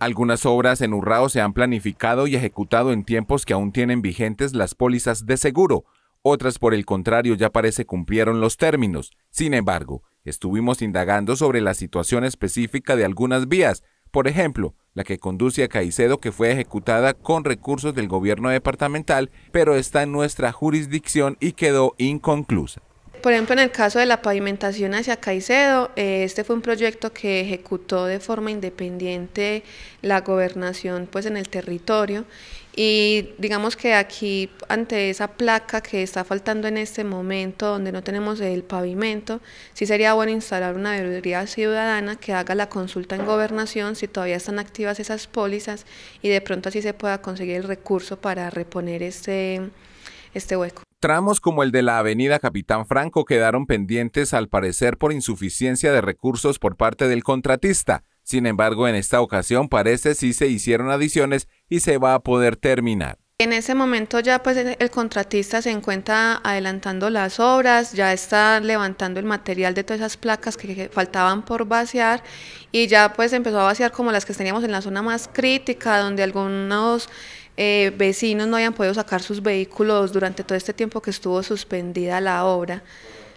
Algunas obras en Urrao se han planificado y ejecutado en tiempos que aún tienen vigentes las pólizas de seguro, otras por el contrario ya parece cumplieron los términos. Sin embargo, estuvimos indagando sobre la situación específica de algunas vías, por ejemplo, la que conduce a Caicedo que fue ejecutada con recursos del gobierno departamental, pero está en nuestra jurisdicción y quedó inconclusa. Por ejemplo, en el caso de la pavimentación hacia Caicedo, eh, este fue un proyecto que ejecutó de forma independiente la gobernación pues, en el territorio y digamos que aquí, ante esa placa que está faltando en este momento, donde no tenemos el pavimento, sí sería bueno instalar una veeduría ciudadana que haga la consulta en gobernación si todavía están activas esas pólizas y de pronto así se pueda conseguir el recurso para reponer este, este hueco. Tramos como el de la avenida Capitán Franco quedaron pendientes al parecer por insuficiencia de recursos por parte del contratista. Sin embargo, en esta ocasión parece sí se hicieron adiciones y se va a poder terminar. En ese momento ya pues el contratista se encuentra adelantando las obras, ya está levantando el material de todas esas placas que faltaban por vaciar y ya pues empezó a vaciar como las que teníamos en la zona más crítica, donde algunos eh, vecinos no hayan podido sacar sus vehículos durante todo este tiempo que estuvo suspendida la obra.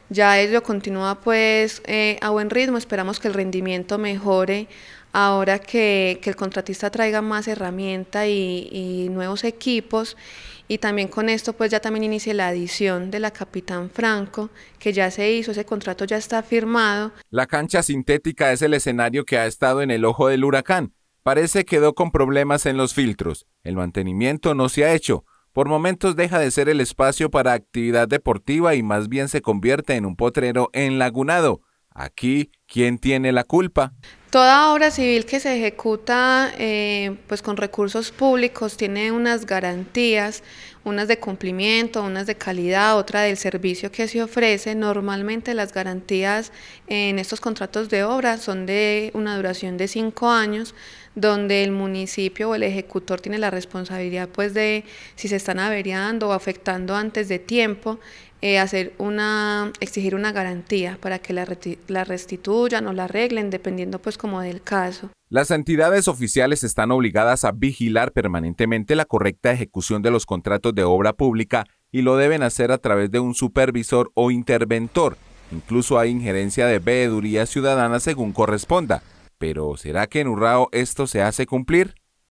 Ya ello continúa pues eh, a buen ritmo, esperamos que el rendimiento mejore ahora que, el contratista traiga más herramienta y, nuevos equipos y también con esto pues ya también inicie la adición de la Capitán Franco que ya se hizo, ese contrato ya está firmado. La cancha sintética es el escenario que ha estado en el ojo del huracán Parece quedó con problemas en los filtros. El mantenimiento no se ha hecho. Por momentos deja de ser el espacio para actividad deportiva y más bien se convierte en un potrero enlagunado. Aquí, ¿quién tiene la culpa? Toda obra civil que se ejecuta eh, pues con recursos públicos tiene unas garantías, unas de cumplimiento, unas de calidad, otra del servicio que se ofrece. Normalmente las garantías en estos contratos de obra son de una duración de cinco años, donde el municipio o el ejecutor tiene la responsabilidad pues de si se están averiando o afectando antes de tiempo, eh, hacer una, exigir una garantía para que la, la restituyan o la arreglen, dependiendo pues como del caso. Las entidades oficiales están obligadas a vigilar permanentemente la correcta ejecución de los contratos de obra pública y lo deben hacer a través de un supervisor o interventor. Incluso hay injerencia de veeduría ciudadana según corresponda. Pero ¿será que en Urrao esto se hace cumplir?